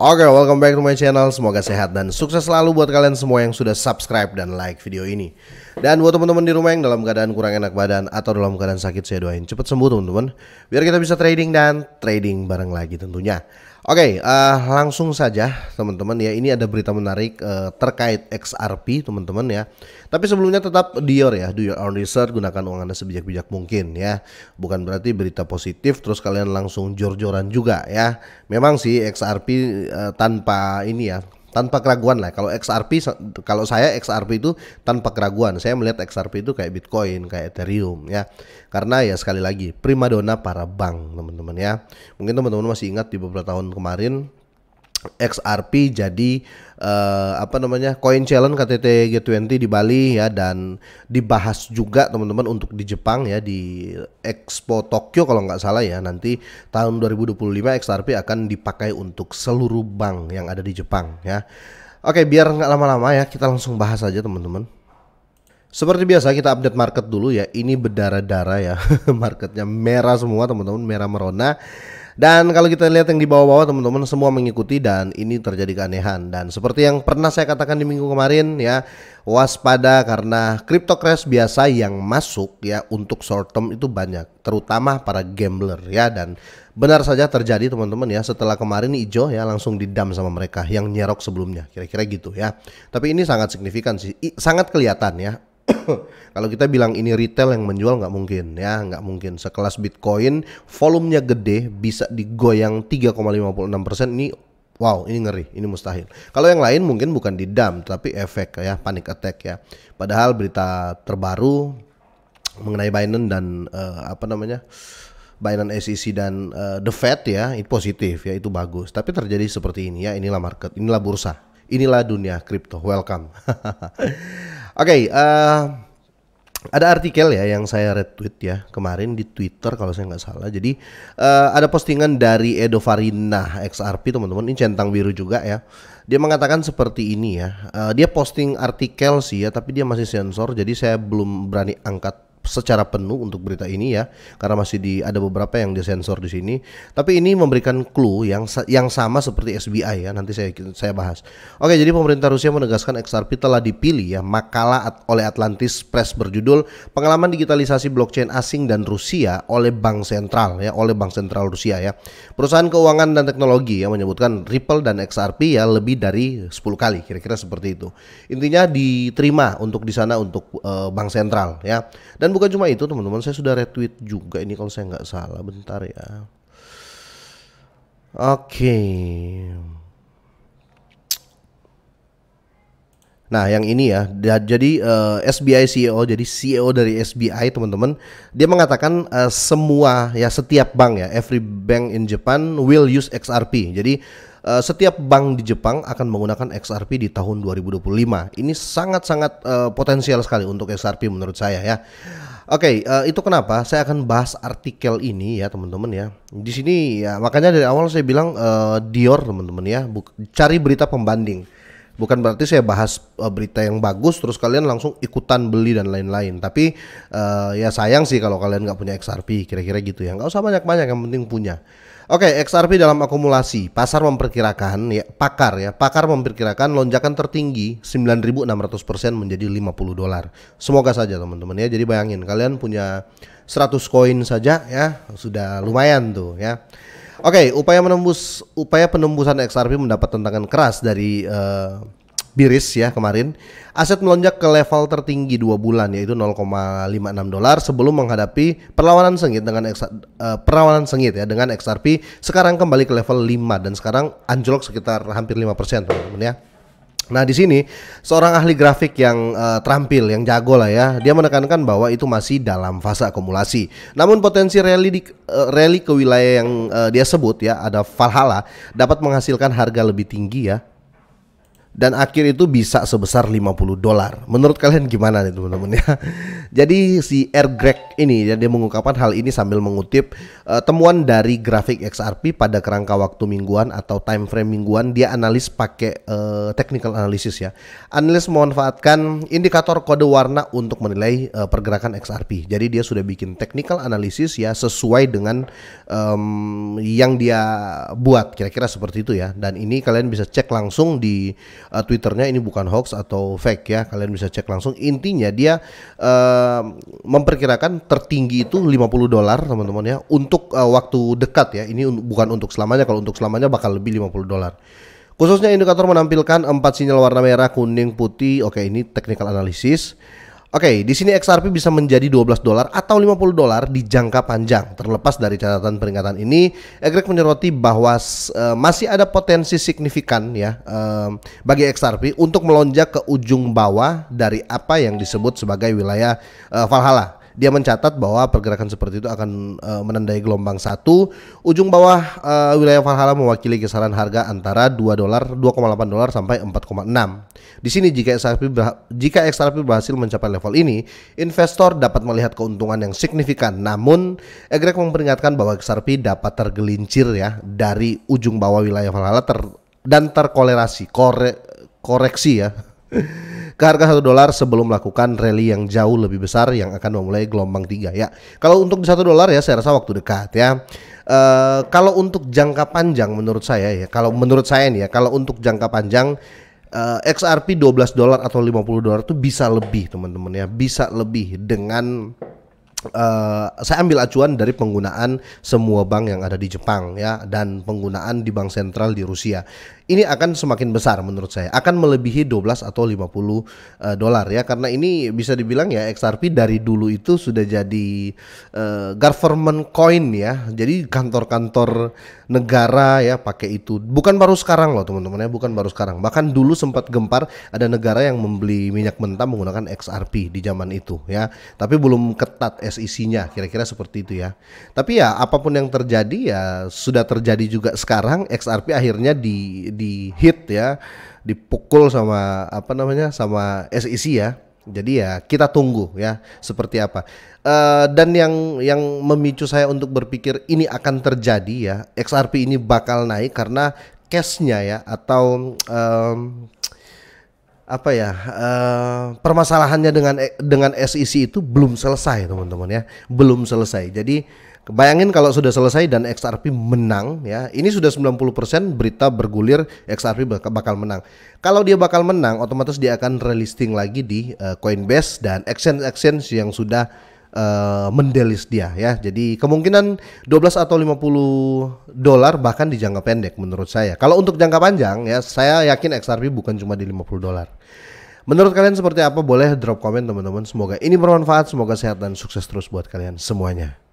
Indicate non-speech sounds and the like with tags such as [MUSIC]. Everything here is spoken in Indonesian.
Oke, okay, welcome back to my channel. Semoga sehat dan sukses selalu buat kalian semua yang sudah subscribe dan like video ini. Dan buat teman-teman di rumah yang dalam keadaan kurang enak badan atau dalam keadaan sakit, saya doain cepat sembuh teman-teman. Biar kita bisa trading dan trading bareng lagi tentunya. Oke, okay, uh, eh, langsung saja teman-teman ya. Ini ada berita menarik uh, terkait XRP teman-teman ya. Tapi sebelumnya tetap Dior ya, do your own research, gunakan uang Anda sebijak-bijak mungkin ya. Bukan berarti berita positif terus kalian langsung jor-joran juga ya memang sih XRP uh, eh, tanpa ini ya tanpa keraguan lah kalau XRP kalau saya XRP itu tanpa keraguan saya melihat XRP itu kayak Bitcoin kayak Ethereum ya karena ya sekali lagi primadona para bank teman-teman ya mungkin teman-teman masih ingat di beberapa tahun kemarin XRP jadi uh, apa namanya Coin Challenge KTT G20 di Bali ya dan dibahas juga teman-teman untuk di Jepang ya di Expo Tokyo kalau nggak salah ya nanti tahun 2025 XRP akan dipakai untuk seluruh bank yang ada di Jepang ya. Oke biar nggak lama-lama ya kita langsung bahas aja teman-teman. Seperti biasa kita update market dulu ya. Ini berdarah-darah ya. [LAUGHS] Marketnya merah semua teman-teman, merah merona. Dan kalau kita lihat yang di bawah-bawah teman-teman semua mengikuti dan ini terjadi keanehan dan seperti yang pernah saya katakan di minggu kemarin ya waspada karena crypto crash biasa yang masuk ya untuk short term itu banyak terutama para gambler ya dan benar saja terjadi teman-teman ya setelah kemarin hijau ya langsung didam sama mereka yang nyerok sebelumnya kira-kira gitu ya tapi ini sangat signifikan sih sangat kelihatan ya [COUGHS] kalau kita bilang ini retail yang menjual nggak mungkin ya nggak mungkin sekelas Bitcoin volumenya gede bisa digoyang 3,56 persen ini Wow, ini ngeri, ini mustahil. Kalau yang lain mungkin bukan di dam, tapi efek ya, panic attack ya. Padahal berita terbaru mengenai Binance dan uh, apa namanya Binance SEC dan uh, The Fed ya itu positif ya itu bagus tapi terjadi seperti ini ya inilah market inilah bursa inilah dunia kripto welcome [LAUGHS] Oke, okay, uh, eh, ada artikel ya yang saya retweet ya kemarin di Twitter kalau saya nggak salah. Jadi uh, ada postingan dari Edo Farina XRP teman-teman ini centang biru juga ya. Dia mengatakan seperti ini ya. Uh, dia posting artikel sih ya, tapi dia masih sensor, jadi saya belum berani angkat secara penuh untuk berita ini ya karena masih di ada beberapa yang disensor di sini tapi ini memberikan clue yang yang sama seperti SBI ya nanti saya saya bahas oke jadi pemerintah Rusia menegaskan XRP telah dipilih ya makalah at, oleh Atlantis Press berjudul pengalaman digitalisasi blockchain asing dan Rusia oleh Bank Sentral ya oleh Bank Sentral Rusia ya perusahaan keuangan dan teknologi yang menyebutkan Ripple dan XRP ya lebih dari 10 kali kira-kira seperti itu intinya diterima untuk di sana untuk uh, Bank Sentral ya dan dan bukan cuma itu teman-teman, saya sudah retweet juga ini kalau saya nggak salah. Bentar ya. Oke. Nah, yang ini ya. Jadi uh, eh, SBI CEO, jadi CEO dari SBI teman-teman, dia mengatakan uh, semua ya setiap bank ya, every bank in Japan will use XRP. Jadi Eh, setiap bank di Jepang akan menggunakan XRP di tahun 2025. Ini sangat-sangat uh, potensial sekali untuk XRP menurut saya ya. Oke, okay, uh, eh, itu kenapa saya akan bahas artikel ini ya teman-teman ya. Di sini ya makanya dari awal saya bilang uh, Dior teman-teman ya, Buk cari berita pembanding. Bukan berarti saya bahas uh, berita yang bagus terus kalian langsung ikutan beli dan lain-lain. Tapi uh, ya sayang sih kalau kalian nggak punya XRP kira-kira gitu ya. Nggak usah banyak-banyak yang penting punya. Oke, okay, XRP dalam akumulasi. Pasar memperkirakan ya, pakar ya, pakar memperkirakan lonjakan tertinggi 9.600% menjadi 50 dolar. Semoga saja teman-teman ya. Jadi bayangin kalian punya 100 koin saja ya, sudah lumayan tuh ya. Oke, okay, upaya menembus upaya penembusan XRP mendapat tantangan keras dari uh, Biris ya kemarin, aset melonjak ke level tertinggi dua bulan yaitu 0,56 dolar sebelum menghadapi perlawanan sengit dengan XR, eh, perlawanan sengit ya dengan XRP sekarang kembali ke level 5 dan sekarang anjlok sekitar hampir lima persen teman-teman ya. Nah di sini seorang ahli grafik yang uh, terampil, yang jago lah ya, dia menekankan bahwa itu masih dalam fase akumulasi. Namun potensi rally di uh, rally ke wilayah yang uh, dia sebut ya ada Valhalla dapat menghasilkan harga lebih tinggi ya dan akhir itu bisa sebesar 50 dolar. Menurut kalian gimana nih teman-teman ya? [LAUGHS] Jadi si Air Greg ini ya, dia mengungkapkan hal ini sambil mengutip uh, temuan dari grafik XRP pada kerangka waktu mingguan atau time frame mingguan dia analis pakai uh, technical analysis ya. Analis memanfaatkan indikator kode warna untuk menilai uh, pergerakan XRP. Jadi dia sudah bikin technical analysis ya sesuai dengan um, yang dia buat kira-kira seperti itu ya. Dan ini kalian bisa cek langsung di uh, Twitternya ini bukan hoax atau fake ya. Kalian bisa cek langsung. Intinya dia uh, memperkirakan tertinggi itu 50 dolar teman-teman ya untuk uh, waktu dekat ya. Ini un bukan untuk selamanya. Kalau untuk selamanya bakal lebih 50 dolar. Khususnya indikator menampilkan empat sinyal warna merah, kuning, putih. Oke, ini technical analysis Oke, okay, di sini XRP bisa menjadi 12 dolar atau 50 dolar di jangka panjang. Terlepas dari catatan peringatan ini, Egrek menyoroti bahwa uh, masih ada potensi signifikan ya uh, bagi XRP untuk melonjak ke ujung bawah dari apa yang disebut sebagai wilayah uh, Valhalla dia mencatat bahwa pergerakan seperti itu akan uh, menandai gelombang satu. Ujung bawah uh, wilayah Valhalla mewakili kisaran harga antara 2 dolar, 2,8 dolar sampai 4,6. Di sini jika XRP jika XRP berhasil mencapai level ini, investor dapat melihat keuntungan yang signifikan. Namun, Egrek memperingatkan bahwa XRP dapat tergelincir ya dari ujung bawah wilayah Valhalla ter dan terkolerasi kore koreksi ya [LAUGHS] ke harga 1 dolar sebelum melakukan rally yang jauh lebih besar yang akan memulai gelombang 3 ya. Kalau untuk di 1 dolar ya saya rasa waktu dekat ya. Uh, kalau untuk jangka panjang menurut saya ya, kalau menurut saya nih ya, kalau untuk jangka panjang uh, XRP 12 dolar atau 50 dolar itu bisa lebih teman-teman ya, bisa lebih dengan Eh, saya ambil acuan dari penggunaan semua bank yang ada di Jepang ya dan penggunaan di bank sentral di Rusia. Ini akan semakin besar menurut saya, akan melebihi 12 atau 50 uh, eh, dolar ya karena ini bisa dibilang ya XRP dari dulu itu sudah jadi uh, government coin ya. Jadi kantor-kantor negara ya pakai itu. Bukan baru sekarang loh teman-teman ya, bukan baru sekarang. Bahkan dulu sempat gempar ada negara yang membeli minyak mentah menggunakan XRP di zaman itu ya. Tapi belum ketat SEC-nya kira-kira seperti itu ya. Tapi ya apapun yang terjadi ya sudah terjadi juga sekarang XRP akhirnya di di hit ya, dipukul sama apa namanya sama SEC ya. Jadi ya kita tunggu ya seperti apa. Uh, dan yang yang memicu saya untuk berpikir ini akan terjadi ya XRP ini bakal naik karena cashnya ya atau um, apa ya uh, permasalahannya dengan dengan SEC itu belum selesai teman-teman ya belum selesai jadi bayangin kalau sudah selesai dan XRP menang ya ini sudah 90% berita bergulir XRP bakal menang kalau dia bakal menang otomatis dia akan relisting lagi di uh, Coinbase dan exchange exchange yang sudah uh, mendelis dia ya. Jadi kemungkinan 12 atau 50 dolar bahkan di jangka pendek menurut saya. Kalau untuk jangka panjang ya saya yakin XRP bukan cuma di 50 dolar. Menurut kalian seperti apa? Boleh drop komen teman-teman. Semoga ini bermanfaat, semoga sehat dan sukses terus buat kalian semuanya.